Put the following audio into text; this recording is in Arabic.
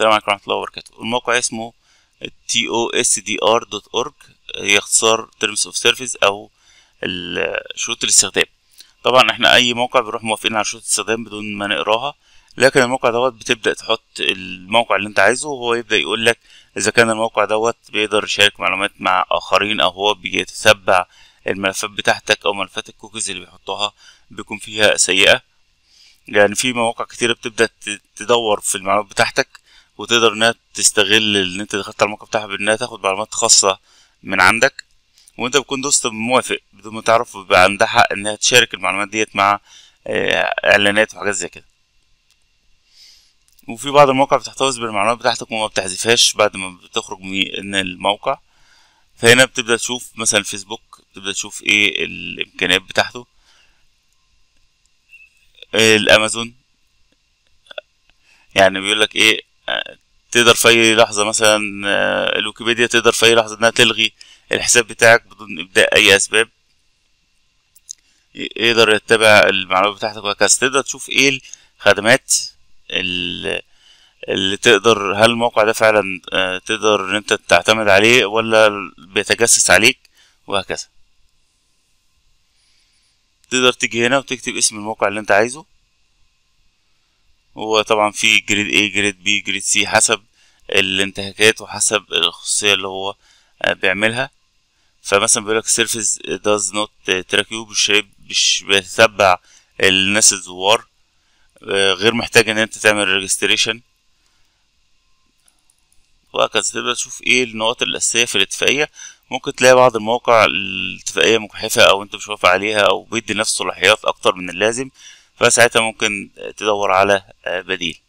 السلام عليكم ورحمة الله وبركاته الموقع اسمه tosdr.org هي اختصار Terms of Service أو شروط الاستخدام طبعا احنا أي موقع بنروح موافقين على شروط الاستخدام بدون ما نقراها لكن الموقع دوت بتبدأ تحط الموقع اللي انت عايزه وهو يبدأ يقول لك إذا كان الموقع دوت بيقدر يشارك معلومات مع آخرين أو هو بيتتبع الملفات بتاعتك أو ملفات الكوكيز اللي بيحطوها بيكون فيها سيئة يعني في مواقع كتيرة بتبدأ تدور في المعلومات بتاعتك وتقدر انها تستغل ان انت دخلت على الموقع بتاعها بانها تاخد معلومات خاصه من عندك وانت بتكون دوست موافق بدون ما تعرف بيبقى عندها حق انها تشارك المعلومات ديت مع آه، اعلانات وحاجات زي كده وفي بعض المواقع بتحتفظ بالمعلومات بتاعتك وما بتحذفهاش بعد ما بتخرج من الموقع فهنا بتبدا تشوف مثلا الفيسبوك بتبدا تشوف ايه الامكانيات بتاعته آه، الامازون يعني بيقول لك ايه تقدر في اي لحظه مثلا آه، الويكيبيديا تقدر في اي لحظه انها تلغي الحساب بتاعك بدون ابداء اي اسباب يقدر يتبع المعلومات بتاعتك وهكذا تقدر تشوف ايه الخدمات اللي تقدر هل الموقع ده فعلا آه، تقدر ان انت تعتمد عليه ولا بيتجسس عليك وهكذا تقدر تيجي هنا وتكتب اسم الموقع اللي انت عايزه وطبعا في جريد A جريد B جريد C حسب الانتهاكات وحسب الخصوصية اللي هو بيعملها فمثلا بيقولك سيرفيس داز نوت تراك يو مش بيتبع الناس الزوار آه، غير محتاج ان انت تعمل ريجستريشن وهكذا تبدأ تشوف ايه النقط الاساسيه في الاتفاقيه ممكن تلاقي بعض المواقع الاتفاقيه مجحفه او انت مش واقف عليها او بيدي نفسه صلاحيات اكتر من اللازم فساعتها ممكن تدور على بديل